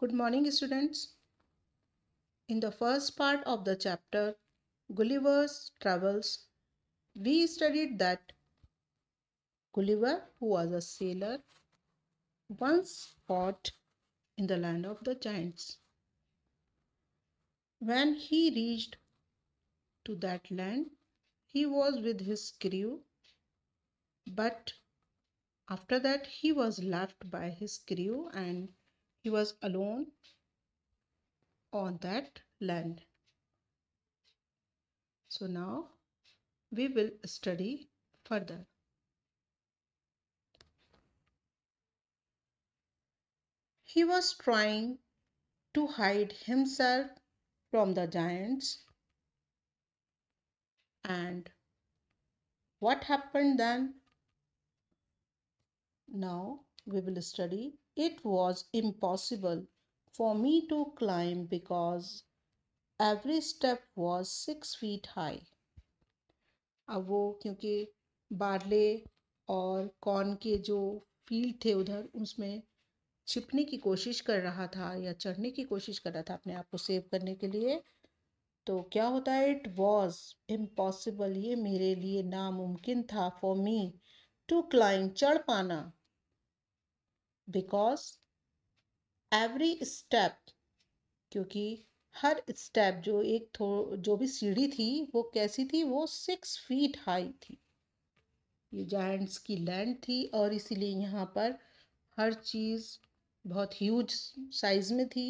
Good morning, students. In the first part of the chapter, Gulliver's Travels, we studied that Gulliver, who was a sailor, once fought in the land of the giants. When he reached to that land, he was with his crew, but after that he was left by his crew and he was alone on that land. So now we will study further. He was trying to hide himself from the giants. And what happened then? Now we will study It was impossible for me to climb because every step was six feet high अब वो क्योंकि barley और corn के जो field थे उधर उसमें छिपने की कोशिश कर रहा था या चढ़ने की कोशिश कर रहा था अपने आप को सेव करने के लिए तो क्या होता है इट वॉज इम्पॉसिबल ये मेरे लिए नामुमकिन था फॉर मी टू क्लाइंब चढ़ पाना बिकॉज एवरी स्टेप क्योंकि हर स्टेप जो एक थो जो भी सीढ़ी थी वो कैसी थी वो सिक्स फीट हाई थी ये जाइंट्स की लैंड थी और इसीलिए यहाँ पर हर चीज़ बहुत ह्यूज साइज़ में थी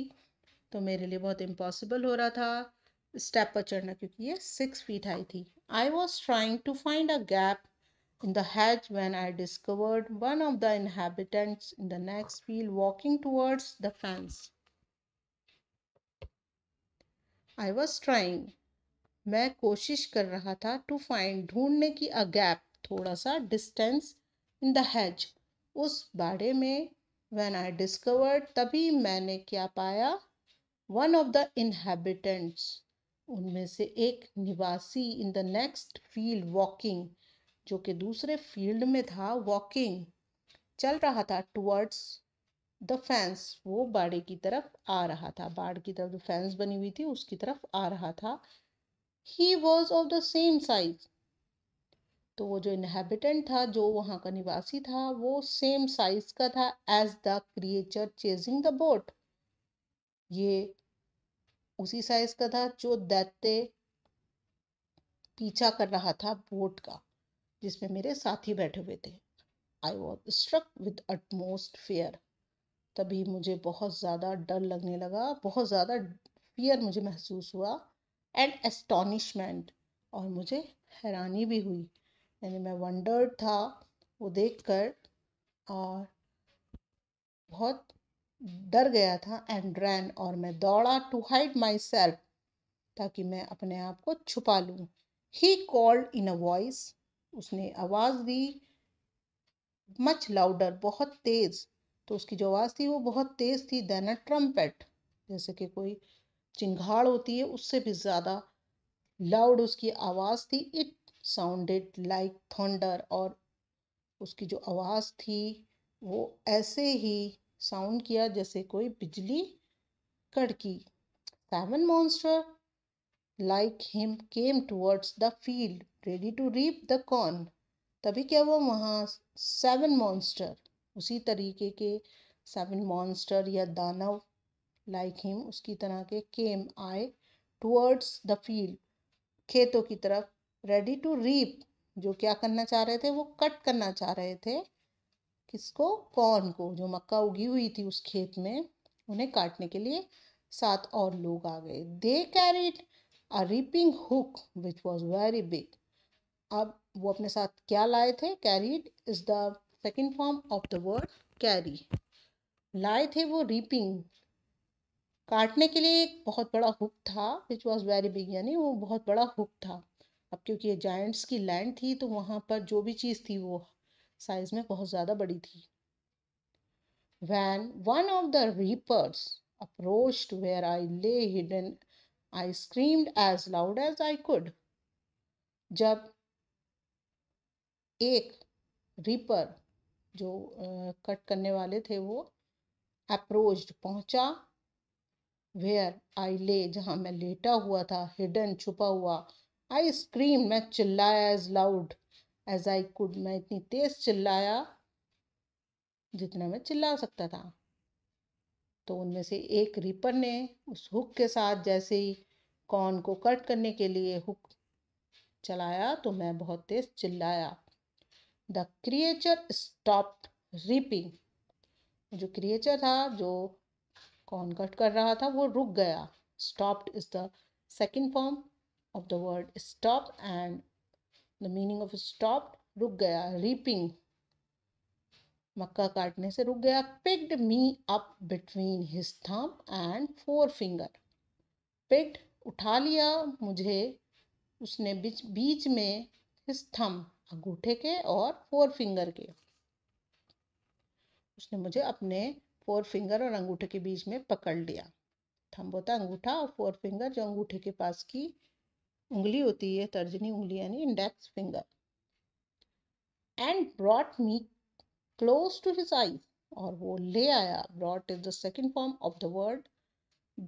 तो मेरे लिए बहुत इम्पॉसिबल हो रहा था स्टेप पर चढ़ना क्योंकि ये सिक्स फीट हाई थी I was trying to find a gap in the hedge when I discovered one of the inhabitants in the next field walking towards the fence. I was trying. मैं कोशिश कर रहा था to find ढूंढने की a gap थोड़ा सा distance in the has उस बाड़े में व्हेन आई डिस्कवर्ड तभी मैंने क्या पाया वन ऑफ द इनहेबिटेंट्स उनमें से एक निवासी in the next field walking जो कि दूसरे फील्ड में था वॉकिंग चल रहा था टुवर्ड्स द फैंस वो बाड़े की तरफ आ रहा था बाड़ की तरफ जो फैंस बनी हुई थी उसकी तरफ आ रहा था he was of the same size तो वो जो इनहेबिटेंट था जो वहाँ का निवासी था वो सेम साइज का था as the creature chasing the boat ये उसी साइज का था जो दैत्य पीछा कर रहा था बोट का जिसमें मेरे साथी बैठे हुए थे I was struck with utmost fear तभी मुझे बहुत ज़्यादा डर लगने लगा बहुत ज़्यादा फियर मुझे महसूस हुआ एंड एस्टॉनिशमेंट और मुझे हैरानी भी हुई यानी मैं वंडर था वो देखकर और बहुत डर गया था एंड रैन और मैं दौड़ा टू हाइड माई सेल्फ ताकि मैं अपने आप को छुपा लूँ he called in a voice उसने आवाज़ दी मच लाउडर बहुत तेज़ तो उसकी जो आवाज़ थी वो बहुत तेज़ थी देन अ ट्रम्पेट जैसे कि कोई चिंघाड़ होती है उससे भी ज़्यादा लाउड उसकी आवाज़ थी इट साउंडेड लाइक थंडर और उसकी जो आवाज़ थी वो ऐसे ही साउंड किया जैसे कोई बिजली कड़की seven monster like him came towards the field ready to reap the corn तभी क्या हुआ वहाँ सेवन मॉन्स्टर उसी तरीके के सेवन मॉन्स्टर या दानव लाइक हिम उसकी तरह के केम आए टूवर्ड्स द फील्ड खेतों की तरफ रेडी टू रीप जो क्या करना चाह रहे थे वो कट करना चाह रहे थे किसको कॉर्न को जो मक्का उगी हुई थी उस खेत में उन्हें काटने के लिए सात और लोग आ गए they carried a reaping hook which was very big अब वो अपने साथ क्या लाए थे carried is the second form of the word carry लाए थे वो रिपिंग काटने के लिए एक बहुत बड़ा हुक था विच वॉज वेरी बिग यानी वो बहुत बड़ा हुक था अब क्योंकि ये जाइंट्स की लैंड थी तो वहाँ पर जो भी चीज़ थी वो साइज में बहुत ज़्यादा बड़ी थी when one of the reapers approach where I lay hidden I screamed as loud as I could जब एक रीपर जो कट करने वाले थे वो अप्रोच पहुंचा वेयर आई ले जहाँ मैं लेटा हुआ था हिडन छुपा हुआ आई स्क्रीम मैं चिल्लाया as loud as I could मैं इतनी तेज चिल्लाया जितना मैं चिल्ला सकता था तो उनमें से एक रीपर ने उस हुक के साथ जैसे ही कॉर्न को कट करने के लिए हुक चलाया तो मैं बहुत तेज चिल्लाया द क्रिएचर स्टॉप्ड रीपिंग जो क्रिएचर था जो कॉर्न कट कर रहा था वो रुक गया stopped is the second form of the word stop and the meaning of stop रुक गया रीपिंग मक्का काटने से रुक गया picked me up between his thumb and forefinger picked उठा लिया मुझे उसने बीच बीच में हिज थम अंगूठे के और फोर फिंगर के उसने मुझे अपने फोर फिंगर और अंगूठे के बीच में पकड़ लिया थम होता अंगूठा और फोर फिंगर जो अंगूठे के पास की उंगली होती है तर्जनी उंगली यानी index finger and brought me close to his eye और वो ले आया brought is the second form of the word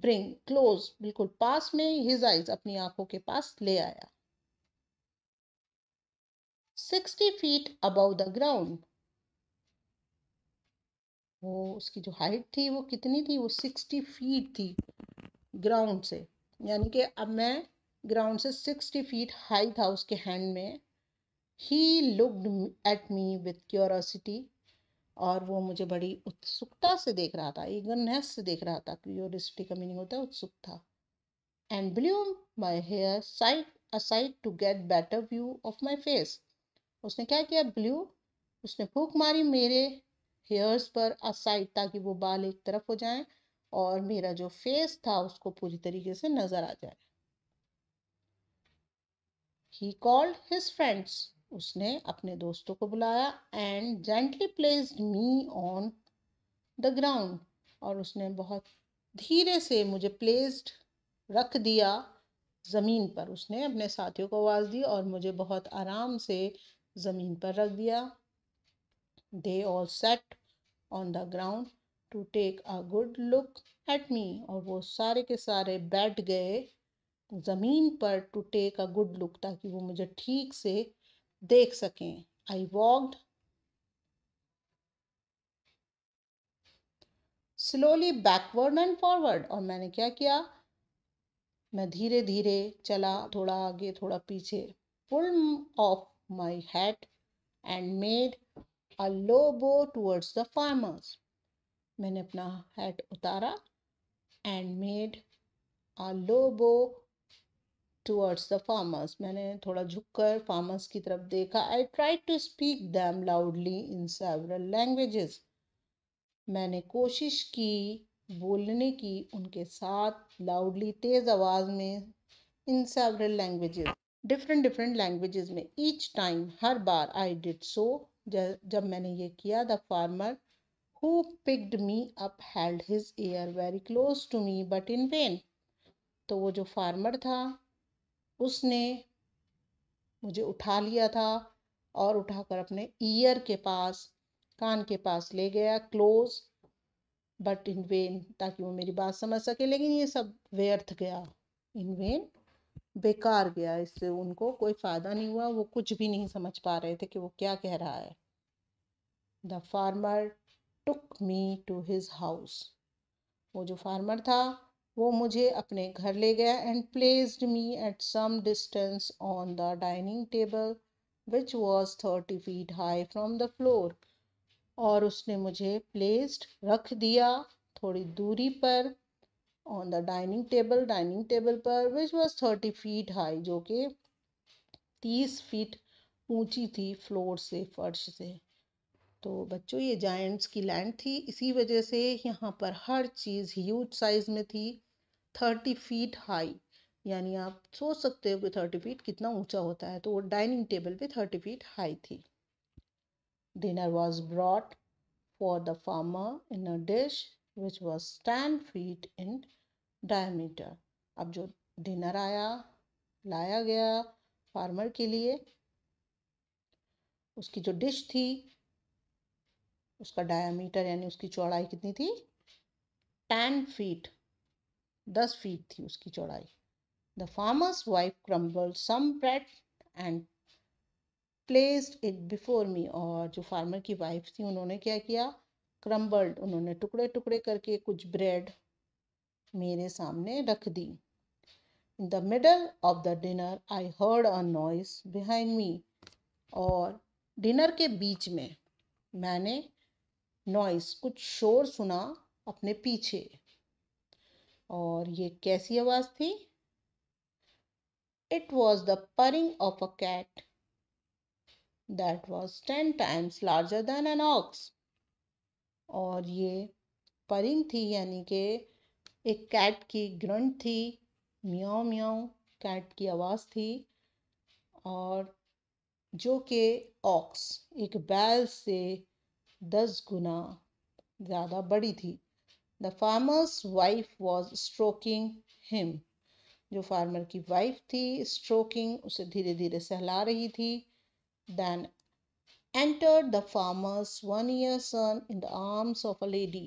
bring close बिल्कुल पास में हिज आइज अपनी आंखों के पास ले आया sixty feet above the ground वो उसकी जो हाइट थी वो कितनी थी वो सिक्सटी फीट थी ग्राउंड से यानी कि अब मैं ग्राउंड से सिक्सटी फीट हाई था उसके हैंड में he looked at me with curiosity और वो मुझे बड़ी उत्सुकता से देख रहा था ईगरनेस से देख रहा था क्यूरियोसिटी का मीनिंग होता है उत्सुक था and blew my hair side aside to get better view of my face उसने क्या किया ब्लू उसने फूक मारी मेरे हेयर्स पर असाइड ताकि वो बाल एक तरफ हो जाएं और मेरा जो फेस था उसको पूरी तरीके से नजर आ जाए ही कॉल्ड हिज फ्रेंड्स उसने अपने दोस्तों को बुलाया and gently placed me on the ground और उसने बहुत धीरे से मुझे प्लेस्ड रख दिया ज़मीन पर उसने अपने साथियों को आवाज़ दी और मुझे बहुत आराम से ज़मीन पर रख दिया they all sat on the ground to take a good look at me और वो सारे के सारे बैठ गए ज़मीन पर to take a good look ताकि वो मुझे ठीक से देख सकें I walked slowly backward and forward और मैंने क्या किया मैं धीरे धीरे चला थोड़ा आगे थोड़ा पीछे pull off my hat and made a low bow towards the farmers मैंने अपना हैट उतारा एंड मेड अ लो बो टूअर्ड्स द फार्मर्स मैंने थोड़ा झुक कर फार्मर्स की तरफ देखा I try to speak them loudly in several languages मैंने कोशिश की बोलने की उनके साथ लाउडली तेज़ आवाज़ में in several languages different different languages में ईच टाइम हर बार आई डिड सो जब मैंने ये किया the farmer who picked me up held his ear very close to me but in vain तो वो जो फार्मर था उसने मुझे उठा लिया था और उठाकर अपने ईयर के पास कान के पास ले गया क्लोज बट इन वेन ताकि वो मेरी बात समझ सके लेकिन ये सब व्यर्थ गया इन वेन बेकार गया इससे उनको कोई फ़ायदा नहीं हुआ वो कुछ भी नहीं समझ पा रहे थे कि वो क्या कह रहा है the farmer took me to his house वो जो फार्मर था वो मुझे अपने घर ले गया and placed me at some distance on the dining table which was thirty feet high from the floor और उसने मुझे प्लेस्ड रख दिया थोड़ी दूरी पर on the dining table dining table पर which was thirty feet high जो कि तीस फीट ऊंची थी फ्लोर से फर्श से तो बच्चों ये जाइंट्स की लैंड थी इसी वजह से यहाँ पर हर चीज़ ह्यूज साइज़ में थी थर्टी फीट हाई यानी आप सोच सकते हो कि थर्टी फीट कितना ऊंचा होता है तो वो डाइनिंग टेबल पे थर्टी फीट हाई थी dinner was brought for the farmer in a dish which was ten feet in diameter अब जो डिनर आया लाया गया फार्मर के लिए उसकी जो डिश थी उसका डायमीटर यानी उसकी चौड़ाई कितनी थी टेन फीट दस फीट थी उसकी चौड़ाई the farmer's wife crumbled some bread and placed it before me और जो फार्मर की वाइफ थी उन्होंने क्या किया क्रम्बल्ड उन्होंने टुकड़े टुकड़े करके कुछ ब्रेड मेरे सामने रख दी in the middle of the dinner I heard a noise behind me और डिनर के बीच में मैंने नॉइस कुछ शोर सुना अपने पीछे और ये कैसी आवाज़ थी it was the purring of a cat that was ten times larger than an ox और ये परिंग थी यानी कि एक कैट की ग्रंट थी म्याओ म्याओ कैट की आवाज़ थी और जो कि ऑक्स एक बैल से दस गुना ज़्यादा बड़ी थी the farmer's wife was stroking him जो फार्मर की वाइफ थी स्ट्रोकिंग उसे धीरे धीरे सहला रही थी then enter the farmer's one year son in the arms of a lady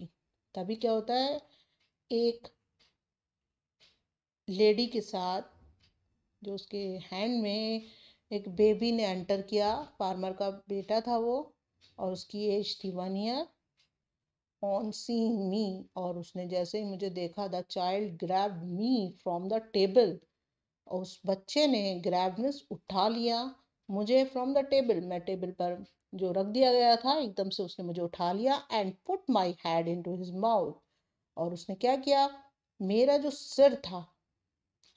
तभी क्या होता है एक लेडी के साथ जो उसके हैंड में एक बेबी ने एंटर किया फार्मर का बेटा था वो और उसकी एज थी one year on seeing me और उसने जैसे ही मुझे देखा the child grab me from the table और उस बच्चे ने ग्रैब मीन्स उठा लिया मुझे फ्रॉम द टेबल मैं टेबल पर जो रख दिया गया था एकदम से उसने मुझे उठा लिया and put my head into his mouth और उसने क्या किया मेरा जो सिर था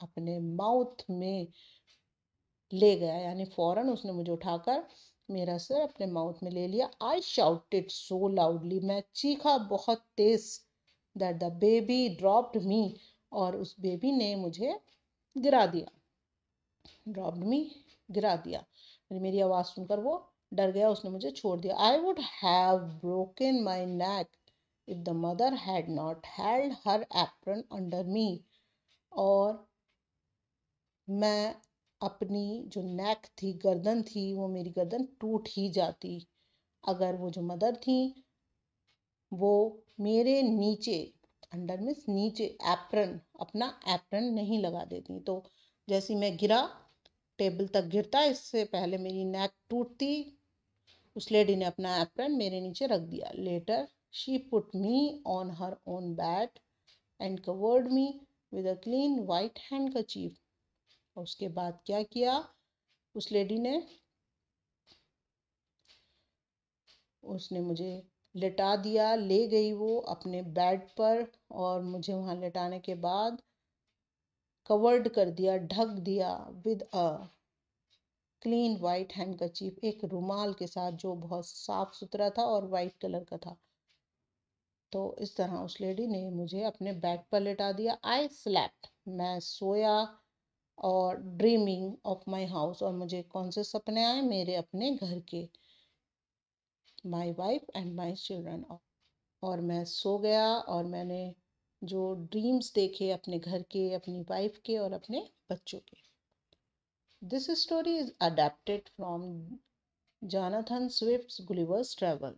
अपने माउथ में ले गया यानी फौरन उसने मुझे उठाकर मेरा सर अपने माउथ में ले लिया आई शाउटेड सो लाउडली मैं चीखा बहुत तेज that the baby dropped me और उस बेबी ने मुझे गिरा दिया ड्रॉप्ड मी गिरा दिया मेरी आवाज़ सुनकर वो डर गया उसने मुझे छोड़ दिया I would have broken my neck if the mother had not held her apron under me और मैं अपनी जो नेक थी गर्दन थी वो मेरी गर्दन टूट ही जाती अगर वो जो मदर थी वो मेरे नीचे अंडर मिस नीचे एप्रन अपना एप्रन नहीं लगा देती तो जैसे मैं गिरा टेबल तक गिरता इससे पहले मेरी नेक टूटती उस लेडी ने अपना एप्रन मेरे नीचे रख दिया later she put me on her own bed and covered me with a clean white hand का और उसके बाद क्या किया उस लेडी ने उसने मुझे लेटा दिया ले गई वो अपने बेड पर और मुझे वहाँ लेटाने के बाद कवर्ड कर दिया ढक दिया with a clean white handkerchief एक रुमाल के साथ जो बहुत साफ सुथरा था और वाइट कलर का था तो इस तरह उस लेडी ने मुझे अपने बेड पर लेटा दिया आई स्लैप मैं सोया और ड्रीमिंग ऑफ माई हाउस और मुझे कौन से सपने आए मेरे अपने घर के my wife and my children और मैं सो गया और मैंने जो ड्रीम्स देखे अपने घर के अपनी वाइफ के और अपने बच्चों के this story is adapted from Jonathan Swift Gulliver's travel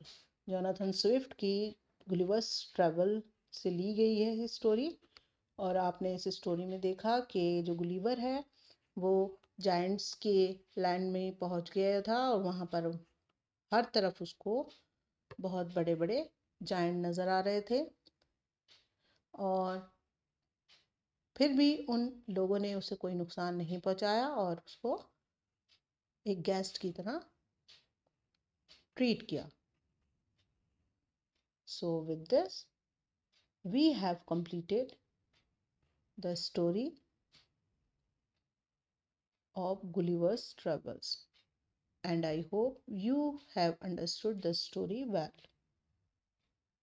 Jonathan Swift की गुलिवर्स ट्रैवल से ली गई है स्टोरी और आपने इस स्टोरी में देखा कि जो गुलीवर है वो जाइंट्स के लैंड में पहुंच गया था और वहाँ पर हर तरफ उसको बहुत बड़े बड़े जाइंट नज़र आ रहे थे और फिर भी उन लोगों ने उसे कोई नुकसान नहीं पहुंचाया और उसको एक गेस्ट की तरह ट्रीट किया so with this we have completed the story of Gulliver's travels and I hope you have understood the story well.